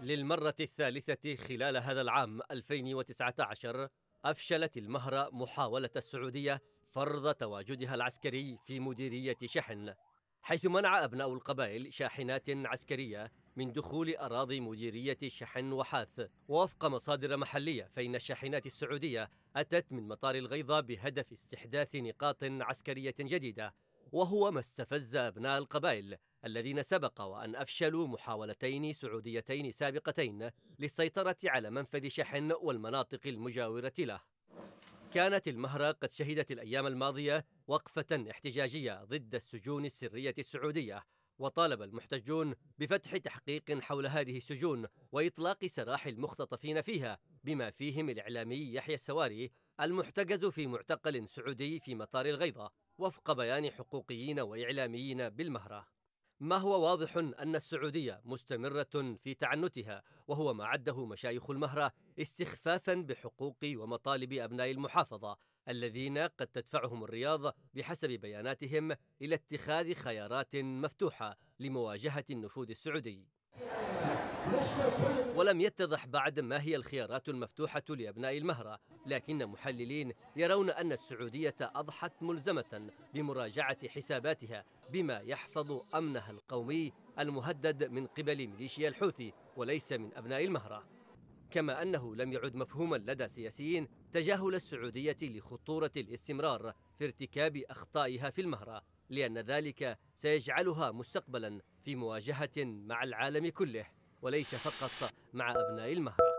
للمرة الثالثة خلال هذا العام 2019 أفشلت المهرة محاولة السعودية فرض تواجدها العسكري في مديرية شحن حيث منع أبناء القبائل شاحنات عسكرية من دخول أراضي مديرية شحن وحاث ووفق مصادر محلية فإن الشاحنات السعودية أتت من مطار الغيضة بهدف استحداث نقاط عسكرية جديدة وهو ما استفز أبناء القبائل الذين سبق وأن أفشلوا محاولتين سعوديتين سابقتين للسيطرة على منفذ شحن والمناطق المجاورة له كانت المهرة قد شهدت الأيام الماضية وقفة احتجاجية ضد السجون السرية السعودية وطالب المحتجون بفتح تحقيق حول هذه السجون وإطلاق سراح المختطفين فيها بما فيهم الإعلامي يحيى السواري المحتجز في معتقل سعودي في مطار الغيضة وفق بيان حقوقيين وإعلاميين بالمهرة ما هو واضح أن السعودية مستمرة في تعنتها وهو ما عده مشايخ المهرة استخفافا بحقوق ومطالب أبناء المحافظة الذين قد تدفعهم الرياض بحسب بياناتهم إلى اتخاذ خيارات مفتوحة لمواجهة النفوذ السعودي ولم يتضح بعد ما هي الخيارات المفتوحة لأبناء المهرة لكن محللين يرون أن السعودية أضحت ملزمة بمراجعة حساباتها بما يحفظ أمنها القومي المهدد من قبل ميليشيا الحوثي وليس من أبناء المهرة كما أنه لم يعد مفهوما لدى سياسيين تجاهل السعودية لخطورة الاستمرار في ارتكاب أخطائها في المهرة لأن ذلك سيجعلها مستقبلا في مواجهة مع العالم كله وليس فقط مع أبناء المهرة